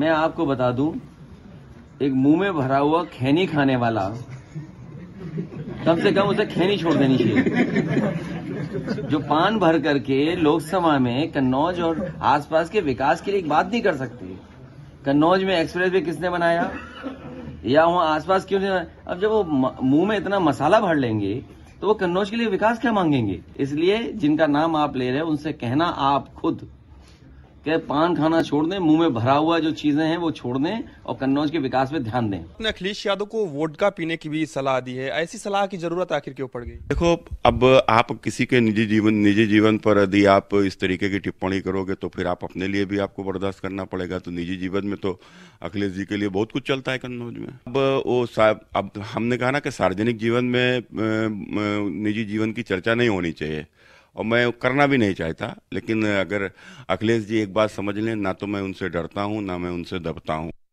मैं आपको बता दूं एक मुंह में भरा हुआ खैनी खाने वाला कम से कम उसे खैनी छोड़ देनी चाहिए जो पान भर करके लोकसभा में कन्नौज और आसपास के विकास के लिए एक बात नहीं कर सकती कन्नौज में एक्सप्रेस वे किसने बनाया या वहां आसपास क्यों नहीं अब जब वो मुंह में इतना मसाला भर लेंगे तो वो कन्नौज के लिए विकास क्या मांगेंगे इसलिए जिनका नाम आप ले रहे हैं उनसे कहना आप खुद कि पान खाना छोड़ दें मुंह में भरा हुआ जो चीजें हैं वो छोड़ दें और कन्नौज के विकास में ध्यान दें ने अखिलेश यादव को वोडका पीने की भी सलाह दी है ऐसी सलाह की जरूरत आखिर क्यों पड़ गई देखो अब आप किसी के निजी जीवन निजी जीवन पर यदि आप इस तरीके की टिप्पणी करोगे तो फिर आप अपने लिए भी आपको बर्दाश्त करना पड़ेगा तो निजी जीवन में तो अखिलेश जी के लिए बहुत कुछ चलता है कन्नौज में अब वो अब हमने कहा ना कि सार्वजनिक जीवन में निजी जीवन की चर्चा नहीं होनी चाहिए और मैं करना भी नहीं चाहता लेकिन अगर अखिलेश जी एक बात समझ लें ना तो मैं उनसे डरता हूँ ना मैं उनसे दबता हूँ